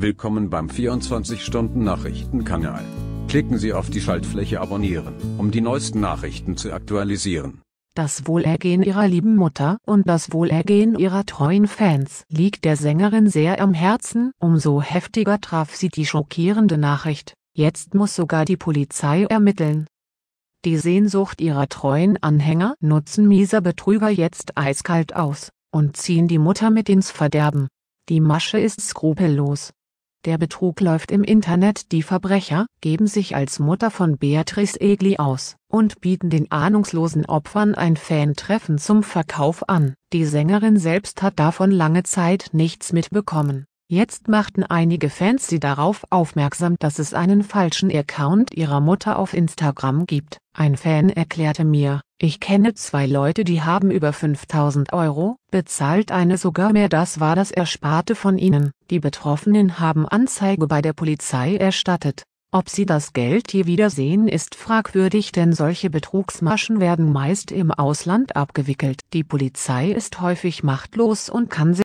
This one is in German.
Willkommen beim 24-Stunden-Nachrichtenkanal. Klicken Sie auf die Schaltfläche Abonnieren, um die neuesten Nachrichten zu aktualisieren. Das Wohlergehen ihrer lieben Mutter und das Wohlergehen ihrer treuen Fans liegt der Sängerin sehr am Herzen, umso heftiger traf sie die schockierende Nachricht, jetzt muss sogar die Polizei ermitteln. Die Sehnsucht ihrer treuen Anhänger nutzen mieser Betrüger jetzt eiskalt aus und ziehen die Mutter mit ins Verderben. Die Masche ist skrupellos. Der Betrug läuft im Internet. Die Verbrecher geben sich als Mutter von Beatrice Egli aus und bieten den ahnungslosen Opfern ein Fan-Treffen zum Verkauf an. Die Sängerin selbst hat davon lange Zeit nichts mitbekommen Jetzt machten einige Fans sie darauf aufmerksam, dass es einen falschen Account ihrer Mutter auf Instagram gibt. Ein Fan erklärte mir, ich kenne zwei Leute, die haben über 5000 Euro, bezahlt eine sogar mehr, das war das Ersparte von ihnen. Die Betroffenen haben Anzeige bei der Polizei erstattet. Ob sie das Geld je wiedersehen ist fragwürdig, denn solche Betrugsmaschen werden meist im Ausland abgewickelt. Die Polizei ist häufig machtlos und kann sich